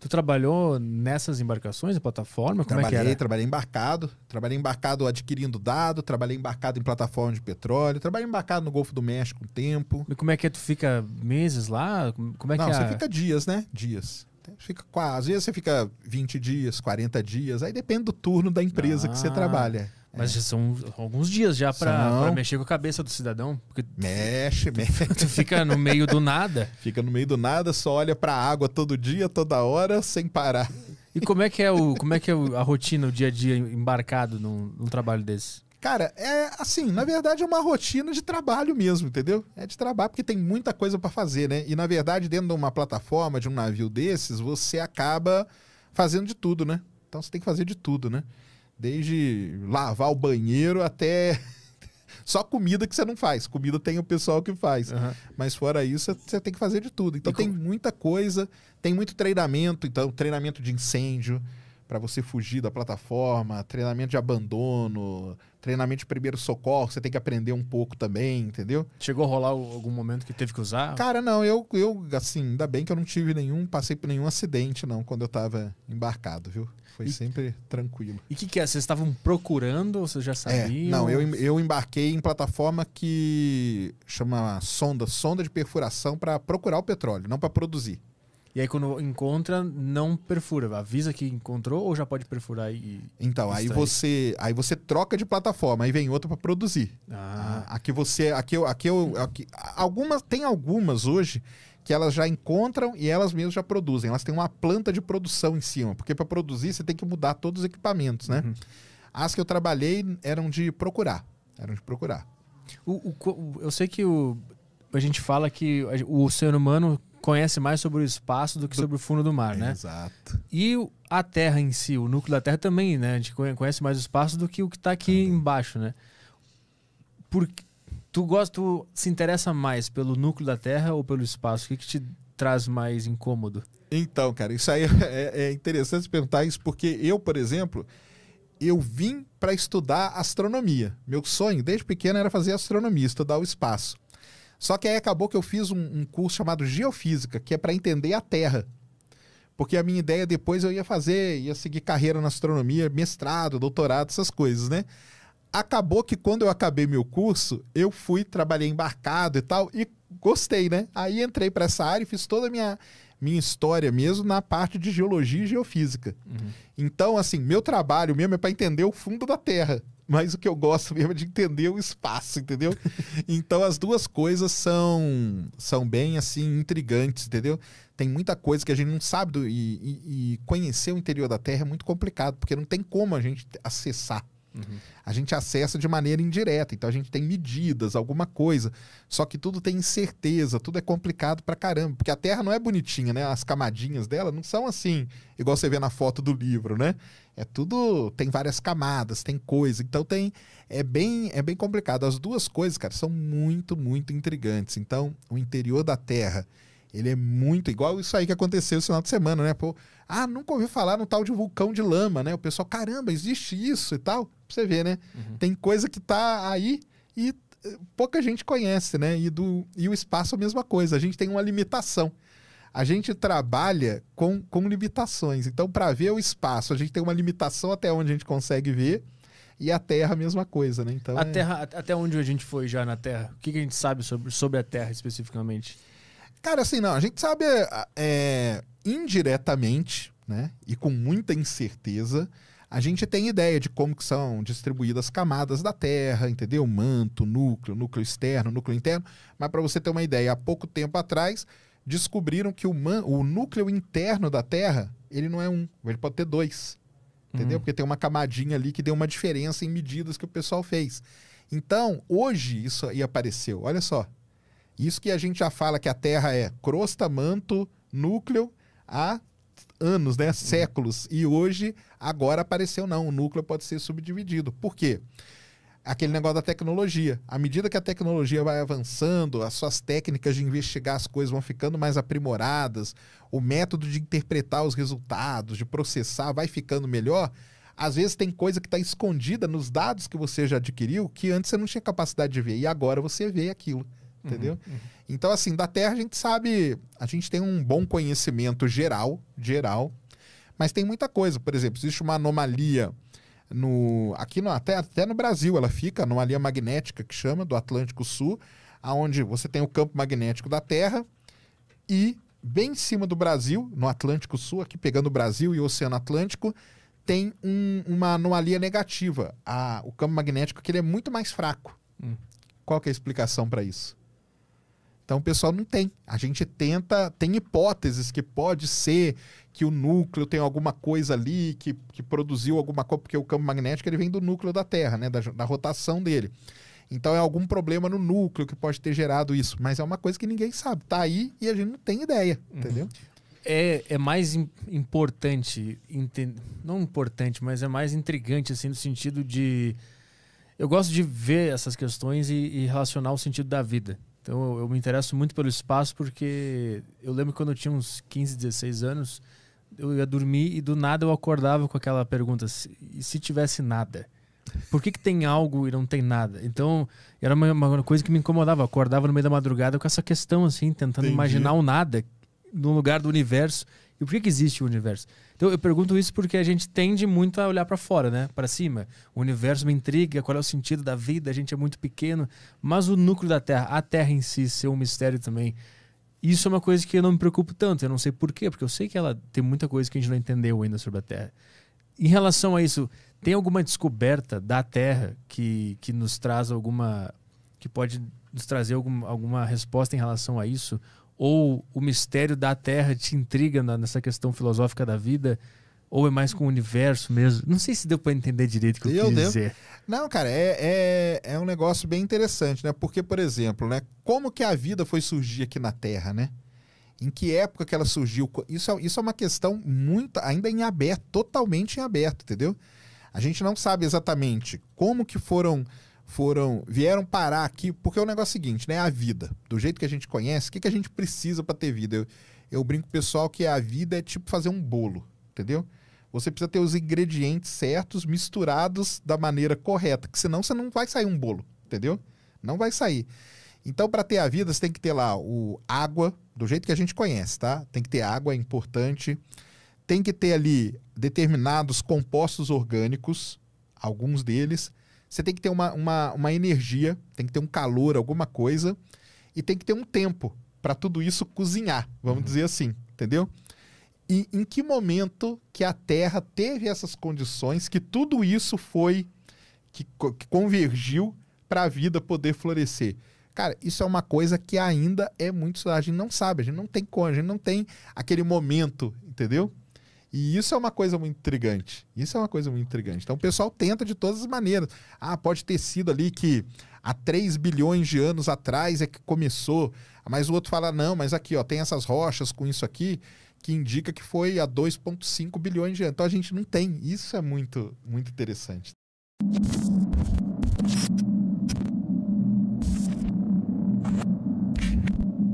Tu trabalhou nessas embarcações, em plataforma? Como trabalhei, é que era? trabalhei embarcado. Trabalhei embarcado adquirindo dado, trabalhei embarcado em plataforma de petróleo, trabalhei embarcado no Golfo do México um tempo. E como é que é? Tu fica meses lá? Como é Não, que é? você fica dias, né? Dias. Né? Fica, às vezes você fica 20 dias, 40 dias, aí depende do turno da empresa ah, que você ah, trabalha. Mas é. são alguns dias já para mexer com a cabeça do cidadão. mexe, tu, mexe. Tu fica no meio do nada. fica no meio do nada, só olha para a água todo dia, toda hora, sem parar. E como é que é, o, como é, que é a rotina, o dia a dia embarcado num, num trabalho desse? Cara, é assim, na verdade é uma rotina de trabalho mesmo, entendeu? É de trabalho porque tem muita coisa para fazer, né? E na verdade, dentro de uma plataforma, de um navio desses, você acaba fazendo de tudo, né? Então você tem que fazer de tudo, né? Desde lavar o banheiro até só comida que você não faz. Comida tem o pessoal que faz. Uhum. Mas fora isso, você tem que fazer de tudo. Então e tem como... muita coisa, tem muito treinamento, então treinamento de incêndio, para você fugir da plataforma, treinamento de abandono, treinamento de primeiro socorro, você tem que aprender um pouco também, entendeu? Chegou a rolar algum momento que teve que usar? Cara, não, eu, eu assim, ainda bem que eu não tive nenhum, passei por nenhum acidente, não, quando eu tava embarcado, viu? Foi e, sempre tranquilo. E o que, que é? Vocês estavam procurando ou vocês já é, sabiam? É, não, eu, eu embarquei em plataforma que chama sonda, sonda de perfuração para procurar o petróleo, não para produzir. E aí quando encontra, não perfura. Avisa que encontrou ou já pode perfurar e. Então, aí você, aí você troca de plataforma, aí vem outra para produzir. Ah. Aqui você, aqui eu, aqui eu, aqui, algumas tem algumas hoje que elas já encontram e elas mesmas já produzem. Elas têm uma planta de produção em cima, porque para produzir você tem que mudar todos os equipamentos, né? Uhum. As que eu trabalhei eram de procurar, eram de procurar. O, o, eu sei que o, a gente fala que o ser humano conhece mais sobre o espaço do que sobre o fundo do mar, né? Exato. E a Terra em si, o núcleo da Terra também, né? A gente conhece mais o espaço do que o que está aqui também. embaixo, né? Porque tu gosta, tu se interessa mais pelo núcleo da Terra ou pelo espaço? O que, que te traz mais incômodo? Então, cara, isso aí é, é interessante perguntar isso porque eu, por exemplo, eu vim para estudar astronomia. Meu sonho desde pequeno era fazer astronomia, estudar o espaço. Só que aí acabou que eu fiz um, um curso chamado Geofísica, que é para entender a Terra. Porque a minha ideia depois eu ia fazer, ia seguir carreira na astronomia, mestrado, doutorado, essas coisas, né? Acabou que quando eu acabei meu curso, eu fui, trabalhei embarcado e tal, e gostei, né? Aí entrei para essa área e fiz toda a minha, minha história mesmo na parte de geologia e geofísica. Uhum. Então, assim, meu trabalho mesmo é para entender o fundo da Terra mas o que eu gosto mesmo é de entender o espaço, entendeu? então as duas coisas são são bem assim intrigantes, entendeu? Tem muita coisa que a gente não sabe do, e, e, e conhecer o interior da Terra é muito complicado, porque não tem como a gente acessar Uhum. A gente acessa de maneira indireta, então a gente tem medidas, alguma coisa. Só que tudo tem incerteza, tudo é complicado pra caramba. Porque a Terra não é bonitinha, né? As camadinhas dela não são assim, igual você vê na foto do livro, né? É tudo. Tem várias camadas, tem coisa. Então tem. É bem, é bem complicado. As duas coisas, cara, são muito, muito intrigantes. Então, o interior da Terra ele é muito igual isso aí que aconteceu esse final de semana, né? Pô, ah, nunca ouvi falar no tal de vulcão de lama, né? O pessoal, caramba, existe isso e tal. Pra você ver, né? Uhum. Tem coisa que tá aí e eh, pouca gente conhece, né? E, do, e o espaço a mesma coisa. A gente tem uma limitação. A gente trabalha com, com limitações. Então, para ver o espaço, a gente tem uma limitação até onde a gente consegue ver. E a Terra, a mesma coisa, né? Então, a é... Terra, até onde a gente foi já na Terra? O que, que a gente sabe sobre, sobre a Terra especificamente? Cara, assim, não, a gente sabe ah, é, indiretamente, né? E com muita incerteza, a gente tem ideia de como que são distribuídas camadas da Terra, entendeu? Manto, núcleo, núcleo externo, núcleo interno. Mas para você ter uma ideia, há pouco tempo atrás descobriram que o, man, o núcleo interno da Terra ele não é um, ele pode ter dois, entendeu? Uhum. Porque tem uma camadinha ali que deu uma diferença em medidas que o pessoal fez. Então hoje isso aí apareceu. Olha só, isso que a gente já fala que a Terra é crosta, manto, núcleo há anos, né? Séculos. E hoje, agora apareceu não. O núcleo pode ser subdividido. Por quê? Aquele negócio da tecnologia. À medida que a tecnologia vai avançando, as suas técnicas de investigar as coisas vão ficando mais aprimoradas, o método de interpretar os resultados, de processar, vai ficando melhor. Às vezes tem coisa que está escondida nos dados que você já adquiriu que antes você não tinha capacidade de ver e agora você vê aquilo entendeu? Uhum, uhum, Então, assim, da Terra a gente sabe, a gente tem um bom conhecimento geral, geral, mas tem muita coisa. Por exemplo, existe uma anomalia no aqui no até, até no Brasil ela fica, anomalia magnética que chama do Atlântico Sul, aonde você tem o campo magnético da Terra e bem em cima do Brasil, no Atlântico Sul, aqui pegando o Brasil e o Oceano Atlântico, tem um, uma anomalia negativa. A, o campo magnético que ele é muito mais fraco. Hum. Qual que é a explicação para isso? Então o pessoal não tem. A gente tenta, tem hipóteses que pode ser que o núcleo tem alguma coisa ali que, que produziu alguma coisa, porque o campo magnético ele vem do núcleo da Terra, né? da, da rotação dele. Então é algum problema no núcleo que pode ter gerado isso, mas é uma coisa que ninguém sabe. Tá aí e a gente não tem ideia, uhum. entendeu? É, é mais importante, não importante, mas é mais intrigante, assim, no sentido de. Eu gosto de ver essas questões e, e relacionar o sentido da vida. Então eu, eu, me interesso muito pelo espaço porque eu lembro quando eu tinha uns 15, 16 anos, eu ia dormir e do nada eu acordava com aquela pergunta: se, e se tivesse nada? Por que, que tem algo e não tem nada? Então era uma, uma coisa que me incomodava. Eu acordava no meio da madrugada com essa questão, assim, tentando Entendi. imaginar o nada no lugar do universo e por que, que existe o universo? Então eu pergunto isso porque a gente tende muito a olhar para fora, né? Para cima. O universo me intriga, qual é o sentido da vida? A gente é muito pequeno, mas o núcleo da Terra, a Terra em si ser um mistério também. Isso é uma coisa que eu não me preocupo tanto, eu não sei por quê, porque eu sei que ela tem muita coisa que a gente não entendeu ainda sobre a Terra. Em relação a isso, tem alguma descoberta da Terra que, que nos traz alguma que pode nos trazer algum, alguma resposta em relação a isso? Ou o mistério da Terra te intriga na, nessa questão filosófica da vida? Ou é mais com o universo mesmo? Não sei se deu para entender direito o que eu, eu quis devo. dizer. Não, cara, é, é, é um negócio bem interessante, né? Porque, por exemplo, né, como que a vida foi surgir aqui na Terra, né? Em que época que ela surgiu? Isso é, isso é uma questão muito, ainda em aberto, totalmente em aberto, entendeu? A gente não sabe exatamente como que foram foram vieram parar aqui, porque é o negócio seguinte, né? A vida, do jeito que a gente conhece, o que, que a gente precisa para ter vida? Eu, eu brinco pessoal que a vida é tipo fazer um bolo, entendeu? Você precisa ter os ingredientes certos, misturados da maneira correta, que senão você não vai sair um bolo, entendeu? Não vai sair. Então, para ter a vida, você tem que ter lá o água, do jeito que a gente conhece, tá? Tem que ter água, é importante. Tem que ter ali determinados compostos orgânicos, alguns deles você tem que ter uma, uma, uma energia, tem que ter um calor, alguma coisa, e tem que ter um tempo para tudo isso cozinhar, vamos uhum. dizer assim, entendeu? E em que momento que a Terra teve essas condições, que tudo isso foi, que, que convergiu para a vida poder florescer? Cara, isso é uma coisa que ainda é muito estudada. A gente não sabe, a gente não tem como, a gente não tem aquele momento, entendeu? E isso é uma coisa muito intrigante. Isso é uma coisa muito intrigante. Então o pessoal tenta de todas as maneiras. Ah, pode ter sido ali que há 3 bilhões de anos atrás é que começou. Mas o outro fala, não, mas aqui ó, tem essas rochas com isso aqui que indica que foi há 2,5 bilhões de anos. Então a gente não tem. Isso é muito, muito interessante.